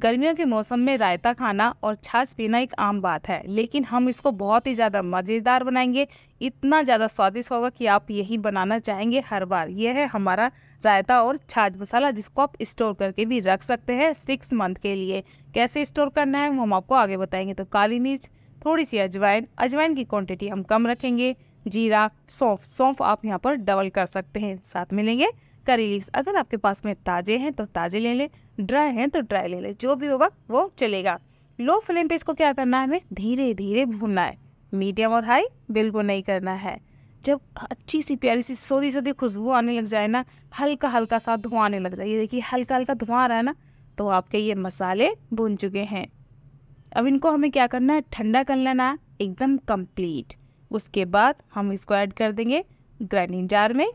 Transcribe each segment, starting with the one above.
गर्मियों के मौसम में रायता खाना और छाछ पीना एक आम बात है लेकिन हम इसको बहुत ही ज़्यादा मज़ेदार बनाएंगे इतना ज़्यादा स्वादिष्ट होगा कि आप यही बनाना चाहेंगे हर बार यह है हमारा रायता और छाछ मसाला जिसको आप स्टोर करके भी रख सकते हैं सिक्स मंथ के लिए कैसे स्टोर करना है हम आपको आगे बताएंगे तो काली मिर्च थोड़ी सी अजवाइन अजवाइन की क्वान्टिटी हम कम रखेंगे जीरा सौंफ सौंफ आप यहाँ पर डबल कर सकते हैं साथ मिलेंगे करी लीव्स अगर आपके पास में ताज़े हैं तो ताज़े ले लें ड्राई हैं तो ड्राई ले लें जो भी होगा वो चलेगा लो फ्लेम पे इसको क्या करना है हमें धीरे धीरे भूनना है मीडियम और हाई बिल्कुल नहीं करना है जब अच्छी सी प्यारी सी सोधी सोधी खुशबू आने लग जाए ना हल्का हल्का सा धुआं आने लग जाए ये देखिए हल्का हल्का धुआं आ रहा है ना तो आपके ये मसाले भून चुके हैं अब इनको हमें क्या करना है ठंडा कर लेना एकदम कंप्लीट उसके बाद हम इसको ऐड कर देंगे ग्राइंडिंग जार में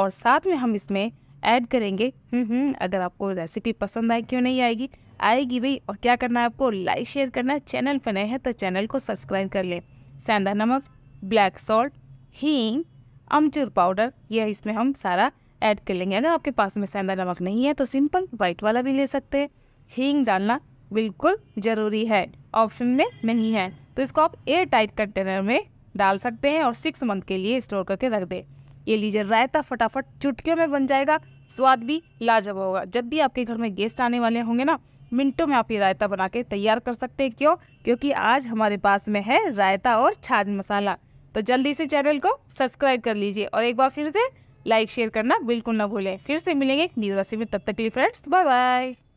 और साथ में हम इसमें ऐड करेंगे हम्म, हम्म अगर आपको रेसिपी पसंद आए क्यों नहीं आएगी आएगी भाई और क्या करना है आपको लाइक शेयर करना है चैनल पर नए हैं तो चैनल को सब्सक्राइब कर लें सेंधा नमक ब्लैक सॉल्ट हींग अमचूर पाउडर यह इसमें हम सारा ऐड कर लेंगे अगर आपके पास में सेंधा नमक नहीं है तो सिंपल वाइट वाला भी ले सकते हैं हींग डालना बिल्कुल ज़रूरी है ऑप्शन में नहीं है तो इसको आप एयर टाइट कंटेनर में डाल सकते हैं और सिक्स मंथ के लिए स्टोर करके रख दें ये लीजिए रायता फटाफट चुटके में बन जाएगा स्वाद भी लाजवाब होगा जब भी आपके घर में गेस्ट आने वाले होंगे ना मिनटों में आप ये रायता बना के तैयार कर सकते हैं क्यों क्योंकि आज हमारे पास में है रायता और छाछ मसाला तो जल्दी से चैनल को सब्सक्राइब कर लीजिए और एक बार फिर से लाइक शेयर करना बिल्कुल ना भूलें फिर से मिलेंगे एक न्यू रेसिपी तब तक के लिए फ्रेंड्स बाय बाय